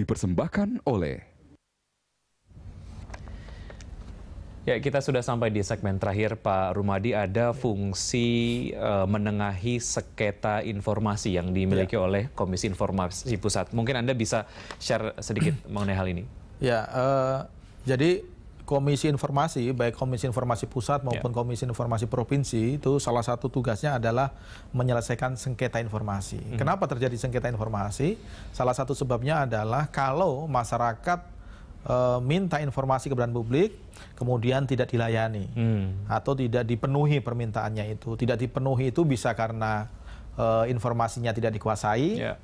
dipersembahkan oleh Ya, kita sudah sampai di segmen terakhir, Pak Rumadi. Ada fungsi uh, menengahi seketa informasi yang dimiliki ya. oleh Komisi Informasi Pusat. Mungkin Anda bisa share sedikit mengenai hal ini. Ya, uh, jadi Komisi Informasi, baik Komisi Informasi Pusat maupun yeah. Komisi Informasi Provinsi, itu salah satu tugasnya adalah menyelesaikan sengketa informasi. Mm. Kenapa terjadi sengketa informasi? Salah satu sebabnya adalah kalau masyarakat e, minta informasi kepada publik, kemudian tidak dilayani mm. atau tidak dipenuhi permintaannya itu. Tidak dipenuhi itu bisa karena e, informasinya tidak dikuasai. Yeah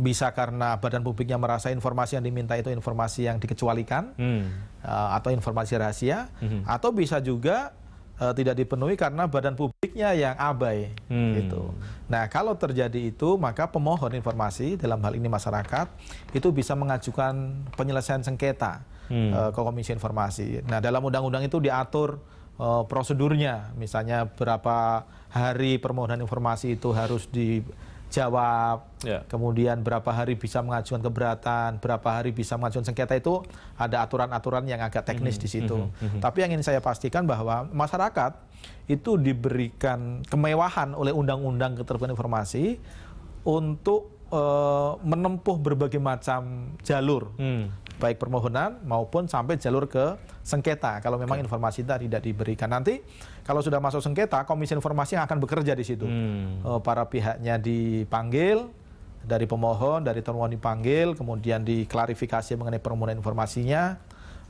bisa karena badan publiknya merasa informasi yang diminta itu informasi yang dikecualikan hmm. uh, atau informasi rahasia hmm. atau bisa juga uh, tidak dipenuhi karena badan publiknya yang abai hmm. gitu. Nah, kalau terjadi itu maka pemohon informasi dalam hal ini masyarakat itu bisa mengajukan penyelesaian sengketa hmm. uh, ke Komisi Informasi. Nah, dalam undang-undang itu diatur prosedurnya misalnya berapa hari permohonan informasi itu harus di jawab, yeah. kemudian berapa hari bisa mengajukan keberatan, berapa hari bisa mengajukan sengketa itu ada aturan-aturan yang agak teknis mm -hmm. di situ. Mm -hmm. Tapi yang ingin saya pastikan bahwa masyarakat itu diberikan kemewahan oleh undang-undang keterbukaan informasi untuk uh, menempuh berbagai macam jalur. Mm baik permohonan maupun sampai jalur ke sengketa kalau memang okay. informasi tadi tidak diberikan nanti kalau sudah masuk sengketa komisi informasi yang akan bekerja di situ hmm. Eh, para pihaknya dipanggil dari pemohon dari termohon dipanggil kemudian diklarifikasi mengenai permohonan informasinya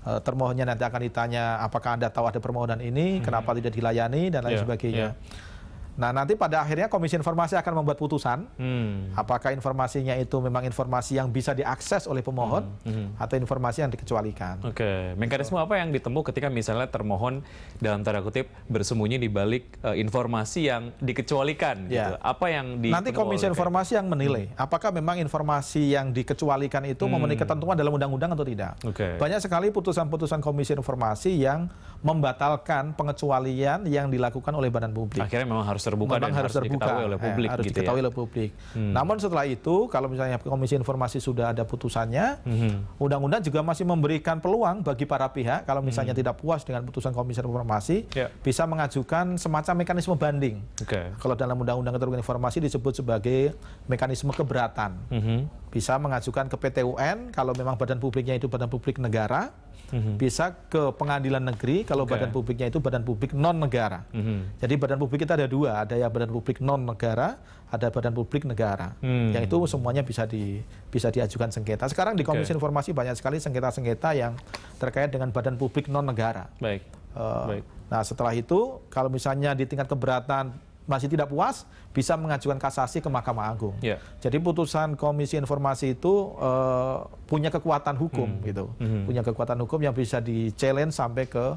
eh, termohonnya nanti akan ditanya apakah anda tahu ada permohonan ini hmm. kenapa tidak dilayani dan lain yeah, sebagainya yeah. Nah, nanti pada akhirnya Komisi Informasi akan membuat putusan hmm. apakah informasinya itu memang informasi yang bisa diakses oleh pemohon hmm. Hmm. hmm. atau informasi yang dikecualikan. Oke, okay. mekanisme gitu. apa yang ditemu ketika misalnya termohon dalam tanda kutip bersembunyi di balik uh, informasi yang dikecualikan yeah. gitu. Apa yang di Nanti Komisi Informasi yang menilai hmm. apakah memang informasi yang dikecualikan itu hmm. memenuhi ketentuan dalam undang-undang atau tidak. Okay. Banyak sekali putusan-putusan Komisi Informasi yang membatalkan pengecualian yang dilakukan oleh badan publik. Akhirnya memang harus terbuka memang dan harus, terbuka, diketahui oleh eh, publik. Eh, harus gitu ya. diketahui ya? oleh publik. Hmm. Namun setelah itu, kalau misalnya Komisi Informasi sudah ada putusannya, hmm. undang-undang hmm. juga masih memberikan peluang bagi para pihak kalau misalnya hmm. tidak puas dengan putusan Komisi Informasi, yeah. bisa mengajukan semacam mekanisme banding. Okay. Kalau dalam undang-undang keterbukaan informasi disebut sebagai mekanisme keberatan. Hmm. Bisa mengajukan ke PTUN, kalau memang badan publiknya itu badan publik negara -hmm. bisa ke pengadilan negeri kalau okay. badan publiknya itu badan publik non negara. Mm -hmm. Jadi badan publik kita ada dua, ada yang badan publik non negara, ada badan publik negara. Mm. Yang itu semuanya bisa di bisa diajukan sengketa. Sekarang di Komisi okay. Informasi banyak sekali sengketa-sengketa yang terkait dengan badan publik non negara. Baik. Uh, Baik. Nah setelah itu kalau misalnya di tingkat keberatan masih tidak puas bisa mengajukan kasasi ke Mahkamah Agung. Yeah. Jadi putusan Komisi Informasi itu uh, punya kekuatan hukum hmm. gitu, hmm. punya kekuatan hukum yang bisa di challenge sampai ke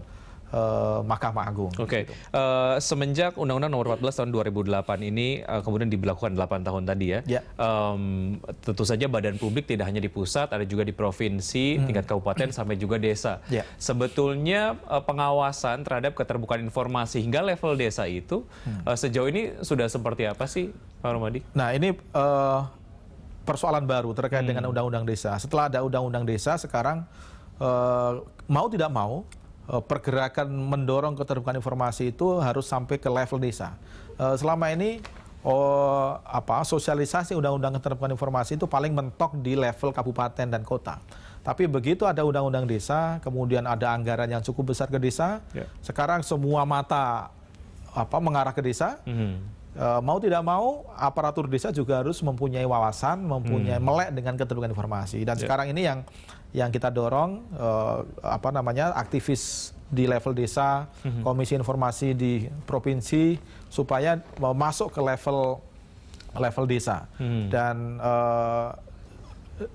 uh, Mahkamah Agung. Oke, okay. gitu. uh, semenjak Undang-Undang Nomor 14 Tahun 2008 ini uh, kemudian diberlakukan 8 tahun tadi ya. Yeah. Ya. Um, tentu saja badan publik tidak hanya di pusat, ada juga di provinsi, hmm. tingkat kabupaten sampai juga desa. Yeah. Sebetulnya uh, pengawasan terhadap keterbukaan informasi hingga level desa itu hmm. uh, sejauh ini sudah seperti apa sih, Pak Romadi? Nah ini. Uh, persoalan baru terkait hmm. dengan undang-undang desa. Setelah ada undang-undang desa, sekarang uh, mau tidak mau Eh, pergerakan mendorong keterbukaan informasi itu harus sampai ke level desa. Eh, selama ini oh, apa sosialisasi undang-undang keterbukaan informasi itu paling mentok di level kabupaten dan kota. Tapi begitu ada undang-undang desa, kemudian ada anggaran yang cukup besar ke desa, yeah. sekarang semua mata apa mengarah ke desa. Mm -hmm Eh, mau tidak mau aparatur desa juga harus mempunyai wawasan, mempunyai hmm. melek dengan keterbukaan informasi. Dan yeah. sekarang ini yang yang kita dorong uh, apa namanya aktivis di level desa, hmm. komisi informasi di provinsi supaya masuk ke level level desa. Hmm. Dan uh,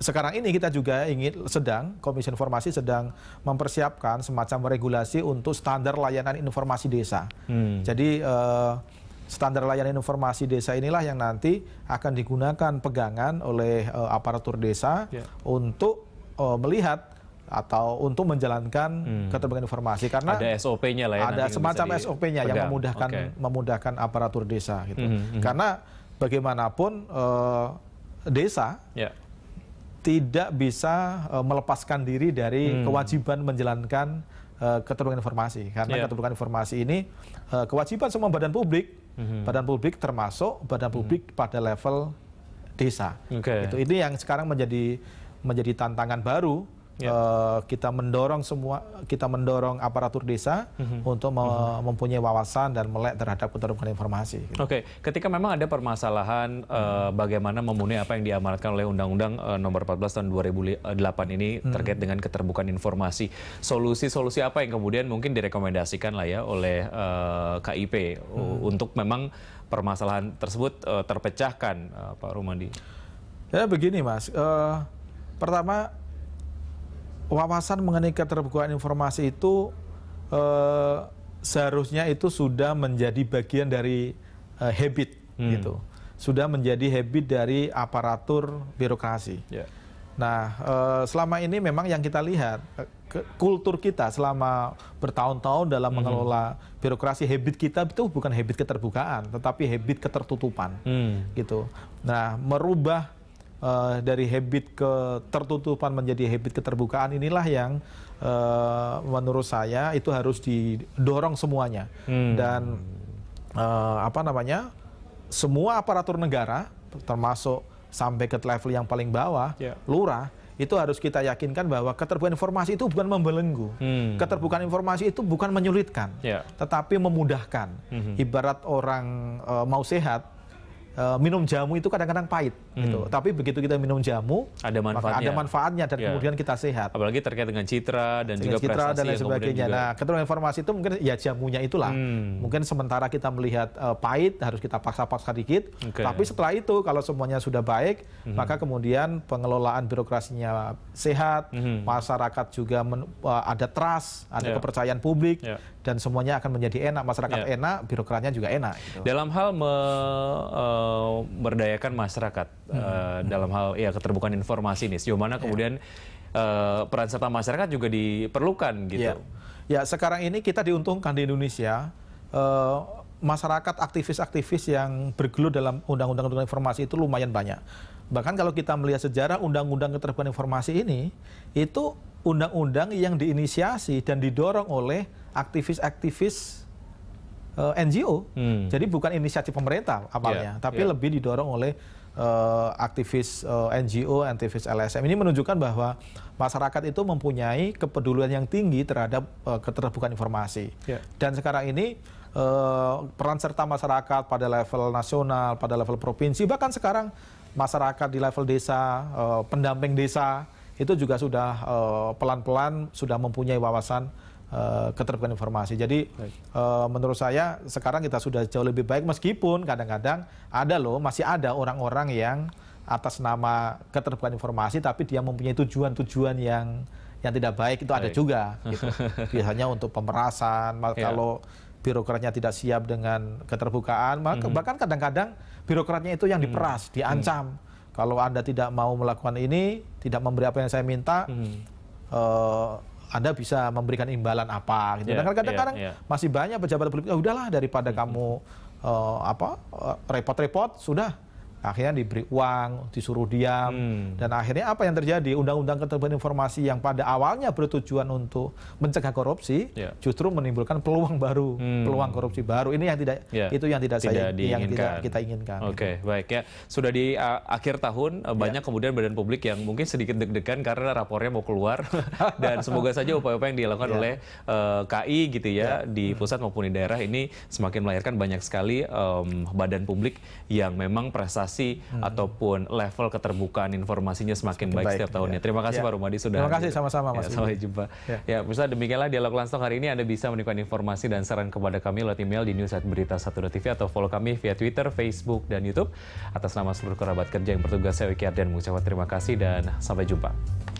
sekarang ini kita juga ingin sedang Komisi Informasi sedang mempersiapkan semacam regulasi untuk standar layanan informasi desa. Hmm. Jadi uh, standar layanan informasi desa inilah yang nanti akan digunakan pegangan oleh uh, aparatur desa yeah. untuk uh, melihat atau untuk menjalankan hmm. keterbukaan informasi karena ada SOP-nya lah ya ada semacam SOP-nya yang memudahkan okay. memudahkan aparatur desa gitu mm hmm. karena bagaimanapun uh, desa yeah. tidak bisa uh, melepaskan diri dari hmm. kewajiban menjalankan uh, keterbukaan informasi karena yeah. keterbukaan informasi ini uh, kewajiban semua badan publik hmm. badan publik termasuk badan mhm. publik hmm. pada level desa. Okay. Itu ini yang sekarang menjadi menjadi tantangan baru yeah. Ya. uh, kita mendorong semua kita mendorong aparatur desa mm-hmm. untuk me- mm-hmm. mempunyai wawasan dan melek terhadap keterbukaan informasi. Gitu. Oke, okay. ketika memang ada permasalahan uh, bagaimana memenuhi apa yang diamanatkan oleh Undang-Undang uh, Nomor 14 Tahun 2008 ini mm-hmm. terkait dengan keterbukaan informasi, solusi-solusi apa yang kemudian mungkin direkomendasikan lah ya oleh uh, eh, KIP mm-hmm. untuk memang permasalahan tersebut uh, terpecahkan, uh, Pak Rumandi? Ya begini mas, uh, pertama wawasan mengenai keterbukaan informasi itu eh, seharusnya itu sudah menjadi bagian dari eh, habit hmm. gitu sudah menjadi habit dari aparatur birokrasi. Yeah. Nah, eh, selama ini memang yang kita lihat eh, kultur kita selama bertahun-tahun dalam mm -hmm. mengelola birokrasi habit kita itu bukan habit keterbukaan, tetapi habit ketertutupan, mm. gitu. Nah, merubah uh, dari habit ke tertutupan menjadi habit keterbukaan inilah yang uh, menurut saya itu harus didorong semuanya hmm. dan uh, apa namanya semua aparatur negara termasuk sampai ke level yang paling bawah yeah. lurah itu harus kita yakinkan bahwa keterbukaan informasi itu bukan membelenggu. Hmm. Keterbukaan informasi itu bukan menyulitkan, yeah. tetapi memudahkan. -hmm. Ibarat orang e, mau sehat, e, minum jamu itu kadang-kadang pahit gitu. Hmm. Tapi begitu kita minum jamu, ada manfaatnya. Ada manfaatnya dan ya. kemudian kita sehat. Apalagi terkait dengan citra dan dengan juga citra prestasi dan lain sebagainya. Juga... Nah, keturunan informasi itu mungkin ya jamunya itulah. Hmm. Mungkin sementara kita melihat uh, pahit harus kita paksa-paksa dikit. Okay. Tapi setelah itu kalau semuanya sudah baik, hmm. maka kemudian pengelolaan birokrasinya sehat, hmm. masyarakat juga men, uh, ada trust, ada yeah. kepercayaan publik yeah. dan semuanya akan menjadi enak, masyarakat yeah. enak, birokrasinya juga enak gitu. Dalam hal me, uh, berdayakan masyarakat Eh, hmm. dalam hal ya keterbukaan informasi nih. Sejauh mana iya. kemudian yeah. uh, peran serta masyarakat juga diperlukan iya. gitu. Ya, ya sekarang ini kita diuntungkan di Indonesia uh, masyarakat aktivis-aktivis yang bergelut dalam undang-undang informasi itu lumayan banyak. Bahkan kalau kita melihat sejarah undang-undang keterbukaan informasi ini, itu undang-undang yang diinisiasi dan didorong oleh aktivis-aktivis eh, NGO. Hmm. Jadi bukan inisiatif pemerintah awalnya, yeah, tapi yeah. lebih didorong oleh uh, aktivis uh, eh, NGO, aktivis LSM ini menunjukkan bahwa masyarakat itu mempunyai kepedulian yang tinggi terhadap uh, keterbukaan informasi. Yeah. Dan sekarang ini uh, peran serta masyarakat pada level nasional, pada level provinsi, bahkan sekarang masyarakat di level desa, uh, pendamping desa itu juga sudah pelan-pelan uh, sudah mempunyai wawasan uh, keterbukaan informasi. Jadi uh, menurut saya sekarang kita sudah jauh lebih baik meskipun kadang-kadang ada loh masih ada orang-orang yang atas nama keterbukaan informasi tapi dia mempunyai tujuan-tujuan yang yang tidak baik itu baik. ada juga gitu. Biasanya untuk pemerasan, yeah. kalau birokratnya tidak siap dengan keterbukaan, maka mm -hmm. bahkan kadang-kadang birokratnya itu yang mhm. diperas, mm -hmm. diancam. Mm -hmm. Kalau Anda tidak mau melakukan ini, tidak memberi apa yang saya minta, mm -hmm. uh, anda bisa memberikan imbalan apa gitu. Yeah, Dan kadang-kadang yeah, yeah. masih banyak pejabat publik, oh, udahlah daripada mm -hmm. kamu uh, apa eh, repot-repot uh, repot -repot, sudah akhirnya diberi uang, disuruh diam, hmm. dan akhirnya apa yang terjadi? Undang-undang keterbukaan informasi yang pada awalnya bertujuan untuk mencegah korupsi, yeah. justru menimbulkan peluang baru, hmm. peluang korupsi baru. Ini yang tidak, yeah. itu yang tidak, tidak saya, yang tidak kita inginkan. Oke, okay, gitu. baik ya. Sudah di uh, akhir tahun uh, ya. banyak kemudian badan publik yang mungkin sedikit deg-degan karena rapornya mau keluar, dan semoga saja upaya-upaya yang dilakukan yeah. oleh uh, KI gitu ya yeah. di hmm. pusat maupun di daerah ini semakin melahirkan banyak sekali um, badan publik yang memang prestasi literasi hmm. ataupun level keterbukaan informasinya semakin, semakin baik, baik setiap tahunnya. Ya. Terima kasih ya. Pak Rumadi sudah. Terima kasih sama-sama ya, Mas. Ya, sampai jumpa. Ya, ya demikianlah dialog langsung hari ini Anda bisa menemukan informasi dan saran kepada kami lewat email di News Berita news@berita1.tv atau follow kami via Twitter, Facebook dan YouTube atas nama seluruh kerabat kerja yang bertugas saya Wiki dan mengucapkan terima kasih dan sampai jumpa.